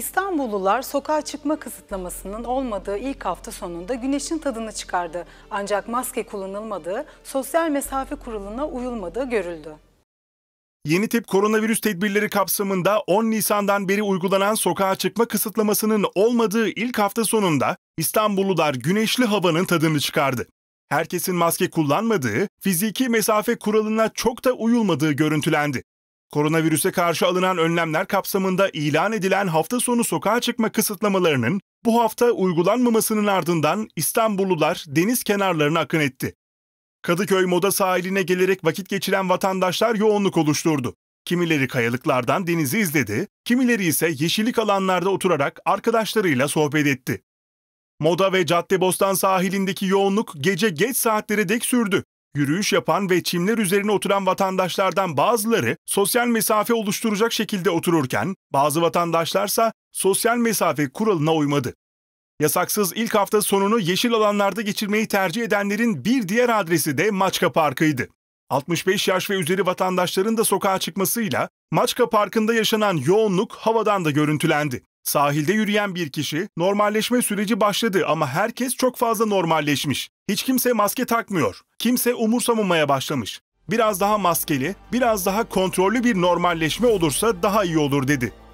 İstanbullular sokağa çıkma kısıtlamasının olmadığı ilk hafta sonunda güneşin tadını çıkardı. Ancak maske kullanılmadığı, sosyal mesafe kuralına uyulmadığı görüldü. Yeni tip koronavirüs tedbirleri kapsamında 10 Nisan'dan beri uygulanan sokağa çıkma kısıtlamasının olmadığı ilk hafta sonunda İstanbullular güneşli havanın tadını çıkardı. Herkesin maske kullanmadığı, fiziki mesafe kuralına çok da uyulmadığı görüntülendi. Koronavirüse karşı alınan önlemler kapsamında ilan edilen hafta sonu sokağa çıkma kısıtlamalarının bu hafta uygulanmamasının ardından İstanbullular deniz kenarlarına akın etti. Kadıköy Moda sahiline gelerek vakit geçiren vatandaşlar yoğunluk oluşturdu. Kimileri kayalıklardan denizi izledi, kimileri ise yeşillik alanlarda oturarak arkadaşlarıyla sohbet etti. Moda ve Caddebostan sahilindeki yoğunluk gece geç saatlere dek sürdü. Yürüyüş yapan ve çimler üzerine oturan vatandaşlardan bazıları sosyal mesafe oluşturacak şekilde otururken bazı vatandaşlarsa sosyal mesafe kuralına uymadı. Yasaksız ilk hafta sonunu yeşil alanlarda geçirmeyi tercih edenlerin bir diğer adresi de Maçka Parkı'ydı. 65 yaş ve üzeri vatandaşların da sokağa çıkmasıyla Maçka Parkı'nda yaşanan yoğunluk havadan da görüntülendi. Sahilde yürüyen bir kişi normalleşme süreci başladı ama herkes çok fazla normalleşmiş. Hiç kimse maske takmıyor kimse umursamamaya başlamış. Biraz daha maskeli, biraz daha kontrollü bir normalleşme olursa daha iyi olur dedi.